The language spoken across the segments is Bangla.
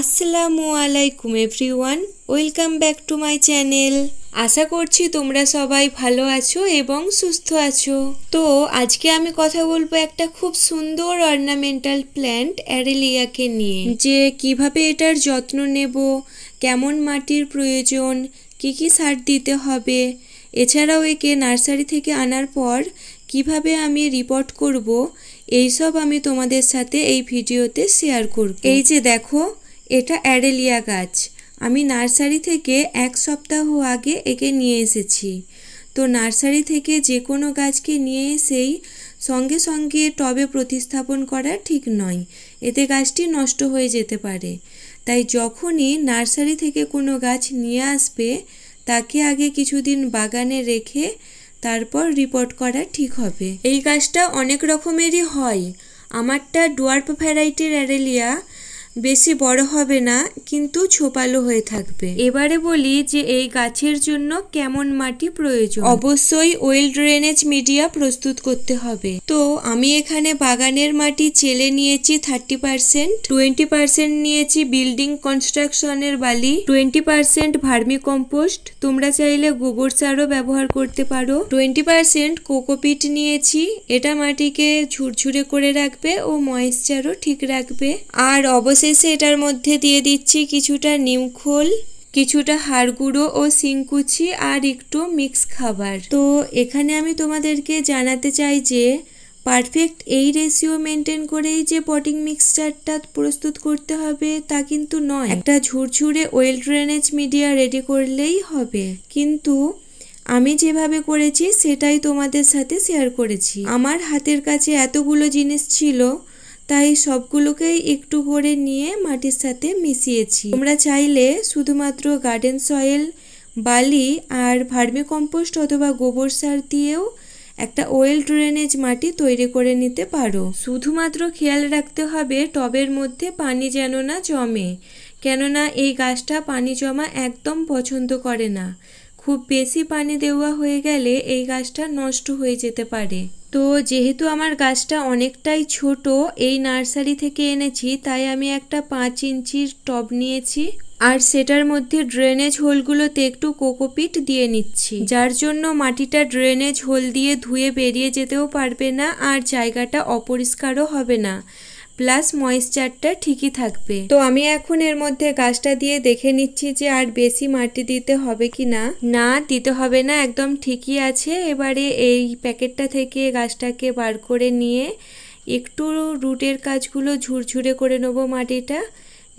আসসালামু আলাইকুম everyone welcome back to my channel আশা করছি তোমরা সবাই ভালো আছো এবং সুস্থ আছো তো আজকে আমি কথা বলবো একটা খুব সুন্দর অর্নামেন্টাল প্ল্যান্ট অ্যারেলিয়াকে নিয়ে যে কিভাবে এটার যত্ন নেব কেমন মাটির প্রয়োজন কি কি সার দিতে হবে এছাড়াও একে নার্সারি থেকে আনার পর কিভাবে আমি রিপোর্ট করব এইসব আমি তোমাদের সাথে এই ভিডিওতে শেয়ার করব এই যে দেখো এটা অ্যারেলিয়া গাছ আমি নার্সারি থেকে এক সপ্তাহ আগে একে নিয়ে এসেছি তো নার্সারি থেকে যে কোনো গাছকে নিয়ে এসেই সঙ্গে সঙ্গে টবে প্রতিস্থাপন করা ঠিক নয় এতে গাছটি নষ্ট হয়ে যেতে পারে তাই যখনই নার্সারি থেকে কোনো গাছ নিয়ে আসবে তাকে আগে কিছুদিন বাগানে রেখে তারপর রিপোর্ট করা ঠিক হবে এই গাছটা অনেক রকমেরই হয় আমারটা ডুয়ার্প ভ্যারাইটির অ্যারেলিয়া বেশি বড় হবে না কিন্তু ছোপালো হয়ে থাকবে এবারে বলি যে এই গাছের জন্য কেমন মাটি প্রয়োজন অবশ্যই ওয়েল ড্রেনেজ মিডিয়া প্রস্তুত করতে হবে তো আমি এখানে বাগানের মাটি চেলে নিয়েছি থার্টি পার্সেন্ট টোয়েন্টি পার্সেন্ট নিয়েছি বিল্ডিং কনস্ট্রাকশনের বালি টোয়েন্টি পার্সেন্ট ভার্মি কম্পোস্ট তোমরা চাইলে গোবর সারও ব্যবহার করতে পারো টোয়েন্টি পার্সেন্ট কোকোপিট নিয়েছি এটা মাটিকে ঝুরঝুরে করে রাখবে ও ময়েশ্চারও ঠিক রাখবে আর অবশ্যই শেষে এটার মধ্যে দিয়ে দিচ্ছি কিছুটা নিমখোল কিছুটা হাড়গুঁড়ো ও সিংকুচি আর একটু মিক্স খাবার তো এখানে আমি তোমাদেরকে জানাতে চাই যে পারফেক্ট এই রেশিও মেনটেন করেই যে পটিং মিক্সচারটা প্রস্তুত করতে হবে তা কিন্তু নয় একটা ঝুরঝুরে ওয়েল ড্রেনেজ মিডিয়া রেডি করলেই হবে কিন্তু আমি যেভাবে করেছি সেটাই তোমাদের সাথে শেয়ার করেছি আমার হাতের কাছে এতগুলো জিনিস ছিল তাই সবগুলোকেই একটু করে নিয়ে মাটির সাথে মিশিয়েছি তোমরা চাইলে শুধুমাত্র গার্ডেন সয়েল বালি আর ভার্মি কম্পোস্ট অথবা গোবর সার দিয়েও একটা ওয়েল ড্রেনেজ মাটি তৈরি করে নিতে পারো শুধুমাত্র খেয়াল রাখতে হবে টবের মধ্যে পানি যেন না জমে কেননা এই গাছটা পানি জমা একদম পছন্দ করে না খুব বেশি পানি দেওয়া হয়ে গেলে এই গাছটা নষ্ট হয়ে যেতে পারে তো যেহেতু আমার গাছটা অনেকটাই ছোট এই নার্সারি থেকে এনেছি তাই আমি একটা পাঁচ ইঞ্চির টব নিয়েছি আর সেটার মধ্যে ড্রেনেজ হোলগুলোতে একটু কোকোপিট দিয়ে নিচ্ছি যার জন্য মাটিটা ড্রেনেজ হোল দিয়ে ধুয়ে বেরিয়ে যেতেও পারবে না আর জায়গাটা অপরিষ্কারও হবে না প্লাস ময়েশ্চারটা ঠিকই থাকবে তো আমি এখন এর মধ্যে গাছটা দিয়ে দেখে নিচ্ছি যে আর বেশি মাটি দিতে হবে কি না না দিতে হবে না একদম ঠিকই আছে এবারে এই প্যাকেটটা থেকে গাছটাকে বার করে নিয়ে একটু রুটের কাজগুলো ঝুরঝুরে করে নেবো মাটিটা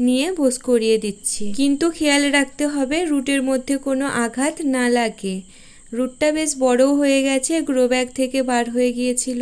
নিয়ে বোস করিয়ে দিচ্ছি কিন্তু খেয়াল রাখতে হবে রুটের মধ্যে কোনো আঘাত না লাগে রুটটা বেশ বড়ও হয়ে গেছে গ্রো ব্যাগ থেকে বার হয়ে গিয়েছিল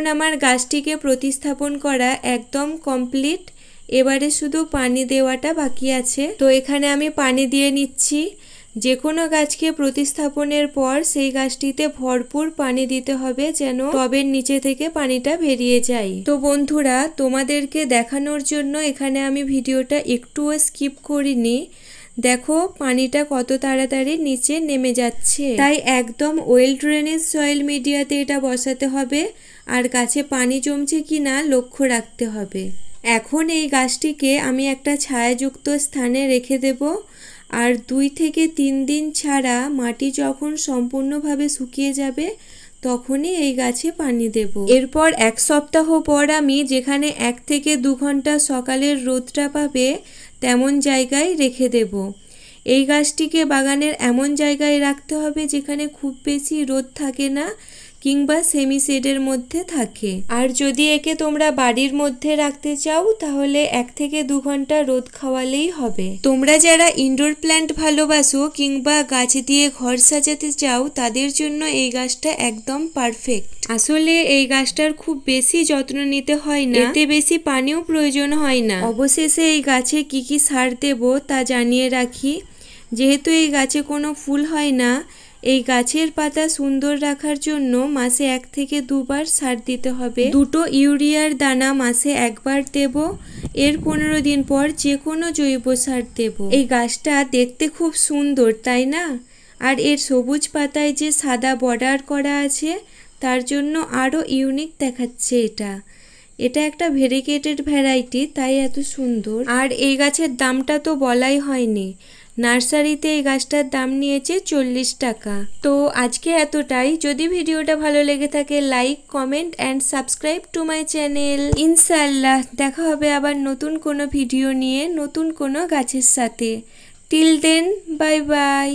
এখন আমার গাছটিকে প্রতিস্থাপন করা একদম কমপ্লিট এবারে শুধু পানি দেওয়াটা বাকি আছে তো এখানে আমি পানি দিয়ে নিচ্ছি যে কোনো গাছকে প্রতিস্থাপনের পর সেই গাছটিতে ভরপুর পানি দিতে হবে যেন টবের নিচে থেকে পানিটা বেরিয়ে যায় তো বন্ধুরা তোমাদেরকে দেখানোর জন্য এখানে আমি ভিডিওটা একটুও স্কিপ করিনি দেখো পানিটা কত তাড়াতাড়ি নিচে নেমে যাচ্ছে তাই একদম ওয়েল ড্রেনেজ সয়েল মিডিয়াতে এটা বসাতে হবে আর গাছে পানি জমছে কি না লক্ষ্য রাখতে হবে এখন এই গাছটিকে আমি একটা ছায়াযুক্ত স্থানে রেখে দেব আর দুই থেকে তিন দিন ছাড়া মাটি যখন সম্পূর্ণভাবে শুকিয়ে যাবে তখনই এই গাছে পানি দেব এরপর এক সপ্তাহ পর আমি যেখানে এক থেকে দু ঘন্টা সকালের রোদটা পাবে তেমন জায়গায় রেখে দেব এই গাছটিকে বাগানের এমন জায়গায় রাখতে হবে যেখানে খুব বেশি রোদ থাকে না কিংবা সেমি সেডের মধ্যে থাকে আর যদি একে তোমরা বাড়ির মধ্যে রাখতে চাও তাহলে এক থেকে দু ঘন্টা রোদ খাওয়ালেই হবে তোমরা যারা ইনডোর প্ল্যান্ট ভালোবাসো কিংবা গাছ দিয়ে ঘর সাজাতে চাও তাদের জন্য এই গাছটা একদম পারফেক্ট আসলে এই গাছটার খুব বেশি যত্ন নিতে হয় না এতে বেশি পানিও প্রয়োজন হয় না অবশেষে এই গাছে কি কি সার দেব তা জানিয়ে রাখি যেহেতু এই গাছে কোনো ফুল হয় না এই গাছের পাতা সুন্দর রাখার জন্য মাসে এক থেকে দুবার সার দিতে হবে দুটো ইউরিয়ার দানা মাসে একবার দেব এর পনেরো দিন পর যে কোনো জৈব সার দেব এই গাছটা দেখতে খুব সুন্দর তাই না আর এর সবুজ পাতায় যে সাদা বর্ডার করা আছে তার জন্য আরও ইউনিক দেখাচ্ছে এটা এটা একটা ভেরিকেটেড ভ্যারাইটি তাই এত সুন্দর আর এই গাছের দামটা তো বলাই হয়নি নার্সারিতে এই গাছটার দাম নিয়েছে চল্লিশ টাকা তো আজকে এতটাই যদি ভিডিওটা ভালো লেগে থাকে like comment and subscribe to my channel ইনশাল্লাহ দেখা হবে আবার নতুন কোনো ভিডিও নিয়ে নতুন কোনো গাছের সাথে টিল দেন বাই বাই